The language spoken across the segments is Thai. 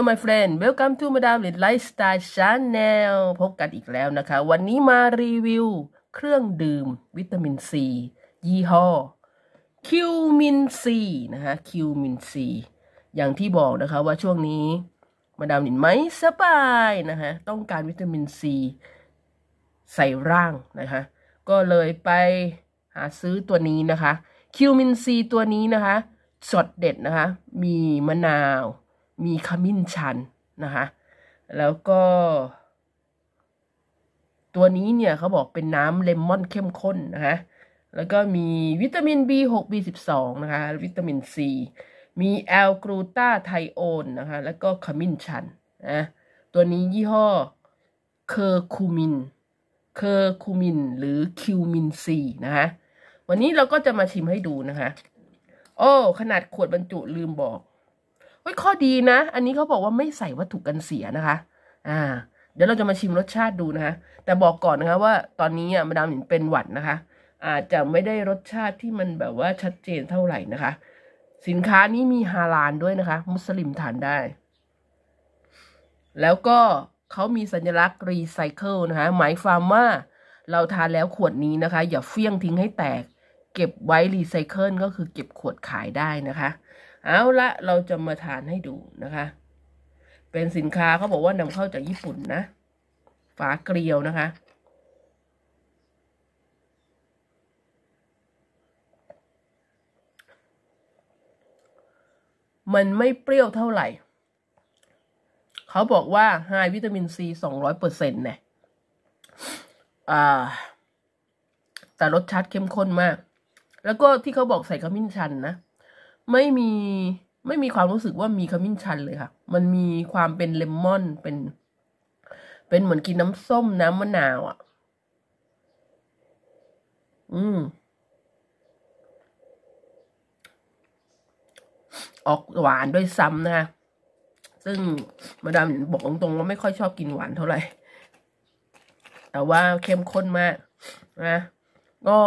Hello my friend welcome to Madame l i t Lifestyle Channel พบกันอีกแล้วนะคะ วันนี้มารีวิวเครื่องดื่มวิตามินซี ยี่ห้อคิวมินซีนะคะคิวมินซีอย่างที่บอกนะคะว่าช่วงนี้มาดามลินไม่สบายนะคะ ต้องการวิตามินซี ใส่ร่างนะคะ ก็เลยไป หาซื้อตัวนี้นะคะคิวมินซีตัวนี้นะคะสดเด็ดนะคะ มีมะนาวมีขมิ้นชันนะคะแล้วก็ตัวนี้เนี่ยเขาบอกเป็นน้ำเลมอนเข้มข้นนะคะ แล้วก็มีวิตามิน B6 B12 นะคะวิตามิน C มีแอลกรูตาไทโอนนะคะแล้วก็ขมิ้นชันนะตัวนี้ยี่ห้อเคอร์คูมินเคอร์คูมินหรือคิวมินซีนะคะวันนี้เราก็จะมาชิมให้ดูนะคะ โอ้ ขนาดขวดบรรจุลืมบอกเฮ้ยข้อดีนะ อันนี้เขาบอกว่าไม่ใส่วัตถุกันเสียนะคะ อ่า เดี๋ยวเราจะมาชิมรสชาติดูนะคะ แต่บอกก่อนนะคะ ว่าตอนนี้อ่ะมาดามหิเป็นหวัดนะคะ อาจจะไม่ได้รสชาติที่มันแบบว่าชัดเจนเท่าไหร่นะคะ สินค้านี้มีฮาลาลด้วยนะคะ มุสลิมทานได้ แล้วก็เขามีสัญลักษณ์รีไซเคิลนะคะ หมายความว่าเราทานแล้วขวดนี้นะคะ อย่าเฟี้ยงทิ้งให้แตก เก็บไว้รีไซเคิลก็คือเก็บขวดขายได้นะคะเอาละเราจะมาทานให้ดูนะคะ เป็นสินค้าเขาบอกว่านำเข้าจากญี่ปุ่นนะ ฝาเกลียวนะคะ มันไม่เปรี้ยวเท่าไหร่ เขาบอกว่าไฮวิตามินซีสองร้อยเปอร์เซ็นต์เนี่ย แต่รสชาติเข้มข้นมาก แล้วก็ที่เขาบอกใส่ขมิ้นชันนะไม่มีไม่มีความรู้สึกว่ามีขมิ้นชันเลยค่ะ มันมีความเป็นเลมอนเป็น เป็นเหมือนกินน้ำส้มน้ำมะนาวอะ่ะ อืม ออกหวานด้วยซ้ำนะคะซึ่งมาดามบอกตรงๆว่าไม่ค่อยชอบกินหวานเท่าไหร่ แต่ว่าเข้มข้นมาก นะ ก็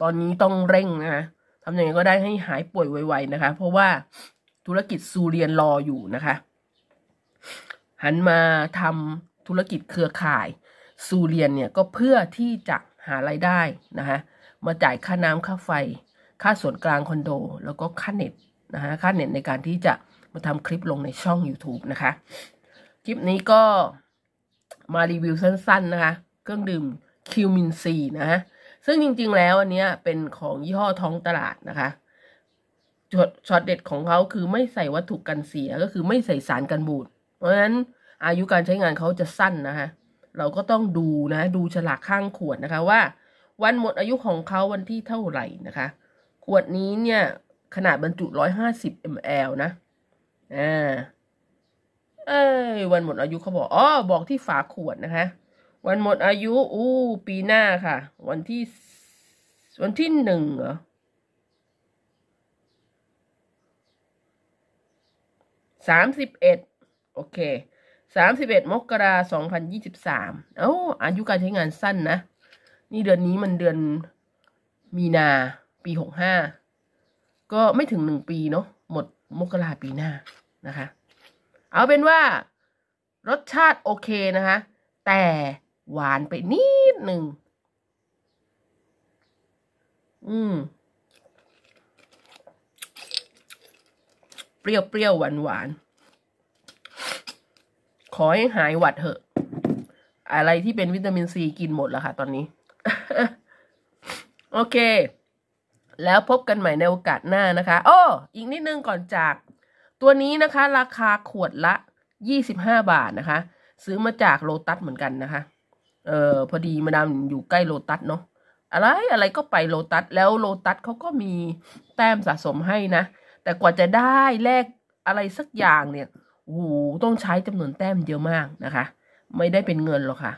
ตอนนี้ต้องเร่งนะคะทำยังไงก็ได้ให้หายป่วยไวๆนะคะ เพราะว่าธุรกิจซูเรียนรออยู่นะคะ หันมาทำธุรกิจเครือข่าย ซูเรียนเนี่ยก็เพื่อที่จะหาไรายได้นะคะมาจ่ายค่าน้ำค่าไฟ ค่าส่วนกลางคอนโด แล้วก็ค่าเน็ตนะคะค่าเน็ตในการที่จะมาทำคลิปลงในช่อง YouTube นะคะ คลิปนี้ก็มารีวิวสั้น ๆ นะคะเครื่องดื่มคิวมินซีนะฮะซึ่งจริงๆ แล้วอันนี้เป็นของยี่ห้อท้องตลาดนะคะ ช็อตเด็ดของเขาคือไม่ใส่วัตถุกันเสียก็คือไม่ใส่สารกันบูด เพราะฉะนั้นอายุการใช้งานเขาจะสั้นนะคะเราก็ต้องดูนะ ดูฉลากข้างขวดนะคะ ว่า วันหมดอายุของเขาวันที่เท่าไหร่นะคะ ขวดนี้เนี่ย ขนาดบรรจุร้0อยหาสิบมลนะ อ่า เอ้ยวันหมดอายุเขาบอกอ๋อบอกที่ฝาขวดนะคะวันหมดอายุอู้ปีหน้าค่ะ วันที่วันที่หนึ่งเหรอสามสิบเอ็ดโอเคสามสิบเอ็ดมกราสองพันยี่สิบสามเอ้าอายุการใช้งานสั้นนะ นี่เดือนนี้มันเดือนมีนาปีหกห้าก็ไม่ถึงหนึ่งปีเนาะหมดมกราปีหน้านะคะ เอาเป็นว่ารสชาติโอเคนะคะ แต่หวานไปนิดหนึ่ง อืม เปรี้ยวเปรี้ยวหวานหวานขอให้หายหวัดเถอะ อะไรที่เป็นวิตามินซี กินหมดแล้วค่ะตอนนี้ โอเค แล้วพบกันใหม่ในโอกาสหน้านะคะ โอ้ อีกนิดนึงก่อนจาก ตัวนี้นะคะ ราคาขวดละ 25 บาทนะคะ ซื้อมาจากโลตัสเหมือนกันนะคะเออพอดีมาดามอยู่ใกล้โลตัสเนาะอะไรอะไรก็ไปโลตัสแล้วโลตัสเขาก็มีแต้มสะสมให้นะ แต่กว่าจะได้แลกอะไรสักอย่างเนี่ยโอ้โหต้องใช้จำนวนแต้มเยอะมากนะคะ ไม่ได้เป็นเงินหรอกค่ะ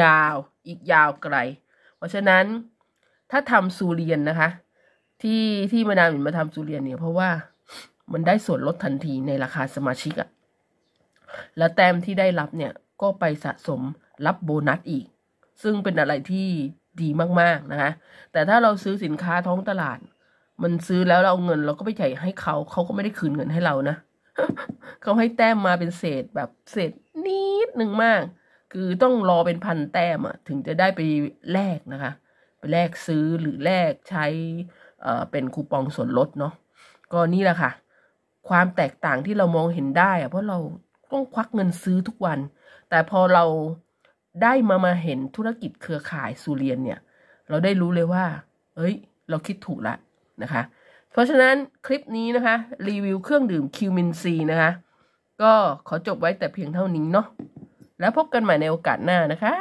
ยาวอีกยาวไกล เพราะฉะนั้นถ้าทำซูเรียนนะคะ ที่ที่มาดามหมินมาทำซูเรียนเนี่ยเพราะว่ามันได้ส่วนลดทันทีในราคาสมาชิกอะและแต้มที่ได้รับเนี่ยก็ไปสะสมรับโบนัสอีก ซึ่งเป็นอะไรที่ดีมากๆนะคะ แต่ถ้าเราซื้อสินค้าท้องตลาด มันซื้อแล้วเราเอาเงินเราก็ไปใช้ยให้เขาเขาก็ไม่ได้คืนเงินให้เรานะ เขาให้แต้มมาเป็นเศษแบบเศษนิดหนึ่งมาก คือต้องรอเป็นพันแต้มอะถึงจะได้ไปแลกนะคะ ไปแลกซื้อหรือแลกใช้เป็นคูปองส่วนลด เนาะก็นี่แหละค่ะความแตกต่างที่เรามองเห็นได้อะเพราะเราต้องควักเงินซื้อทุกวัน แต่พอเราได้มามาเห็นธุรกิจเครือข่ายสุเรียนเนี่ย เราได้รู้เลยว่า เอ้ย เราคิดถูกละนะคะ เพราะฉะนั้นคลิปนี้นะคะ รีวิวเครื่องดื่มคิวมินซีนะคะ ก็ขอจบไว้แต่เพียงเท่านี้เนาะแล้วพบกันใหม่ในโอกาสหน้านะคะ